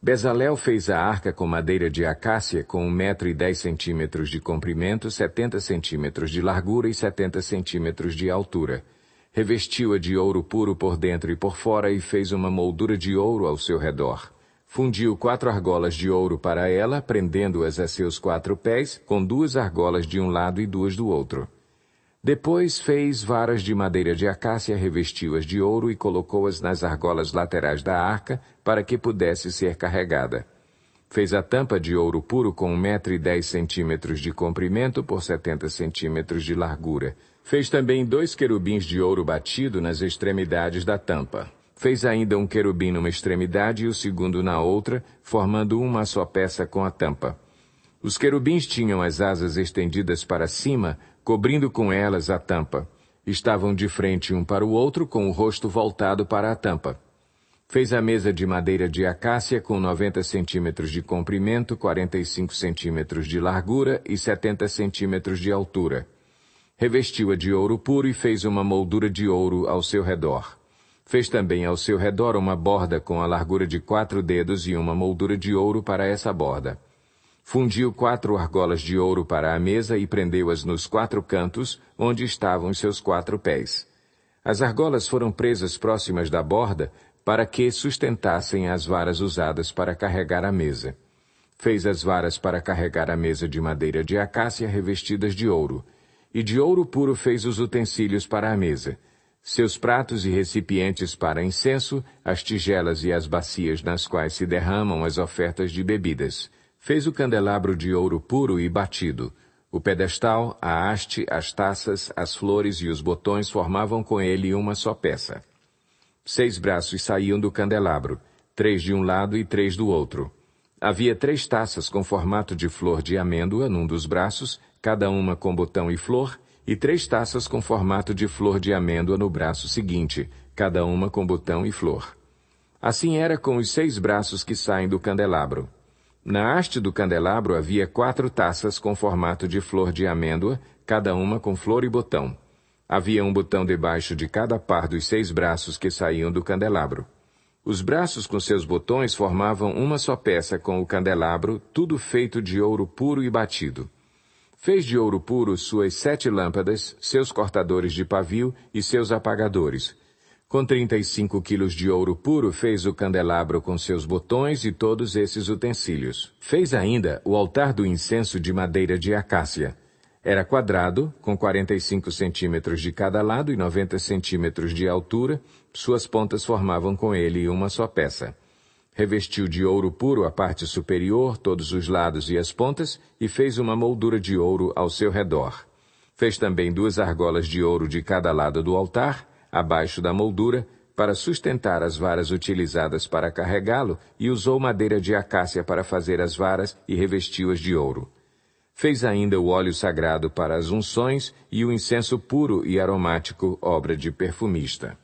Bezalel fez a arca com madeira de acácia com um metro e dez centímetros de comprimento, setenta centímetros de largura e setenta centímetros de altura. Revestiu-a de ouro puro por dentro e por fora e fez uma moldura de ouro ao seu redor. Fundiu quatro argolas de ouro para ela, prendendo-as a seus quatro pés, com duas argolas de um lado e duas do outro. Depois fez varas de madeira de acácia, revestiu-as de ouro e colocou-as nas argolas laterais da arca para que pudesse ser carregada. Fez a tampa de ouro puro com um metro e dez centímetros de comprimento por setenta centímetros de largura. Fez também dois querubins de ouro batido nas extremidades da tampa. Fez ainda um querubim numa extremidade e o segundo na outra, formando uma só peça com a tampa. Os querubins tinham as asas estendidas para cima, cobrindo com elas a tampa. Estavam de frente um para o outro, com o rosto voltado para a tampa. Fez a mesa de madeira de acácia com 90 centímetros de comprimento, 45 centímetros de largura e 70 centímetros de altura. Revestiu-a de ouro puro e fez uma moldura de ouro ao seu redor. Fez também ao seu redor uma borda com a largura de quatro dedos e uma moldura de ouro para essa borda. Fundiu quatro argolas de ouro para a mesa e prendeu-as nos quatro cantos, onde estavam seus quatro pés. As argolas foram presas próximas da borda para que sustentassem as varas usadas para carregar a mesa. Fez as varas para carregar a mesa de madeira de acácia revestidas de ouro. E de ouro puro fez os utensílios para a mesa. Seus pratos e recipientes para incenso, as tigelas e as bacias nas quais se derramam as ofertas de bebidas Fez o candelabro de ouro puro e batido. O pedestal, a haste, as taças, as flores e os botões formavam com ele uma só peça. Seis braços saíam do candelabro, três de um lado e três do outro. Havia três taças com formato de flor de amêndoa num dos braços, cada uma com botão e flor, e três taças com formato de flor de amêndoa no braço seguinte, cada uma com botão e flor. Assim era com os seis braços que saem do candelabro. Na haste do candelabro havia quatro taças com formato de flor de amêndoa, cada uma com flor e botão. Havia um botão debaixo de cada par dos seis braços que saíam do candelabro. Os braços com seus botões formavam uma só peça com o candelabro, tudo feito de ouro puro e batido. Fez de ouro puro suas sete lâmpadas, seus cortadores de pavio e seus apagadores, com 35 quilos de ouro puro fez o candelabro com seus botões e todos esses utensílios. Fez ainda o altar do incenso de madeira de acácia. Era quadrado, com 45 centímetros de cada lado e 90 centímetros de altura, suas pontas formavam com ele uma só peça. Revestiu de ouro puro a parte superior, todos os lados e as pontas, e fez uma moldura de ouro ao seu redor. Fez também duas argolas de ouro de cada lado do altar, abaixo da moldura para sustentar as varas utilizadas para carregá-lo e usou madeira de acácia para fazer as varas e revestiu-as de ouro. Fez ainda o óleo sagrado para as unções e o incenso puro e aromático, obra de perfumista.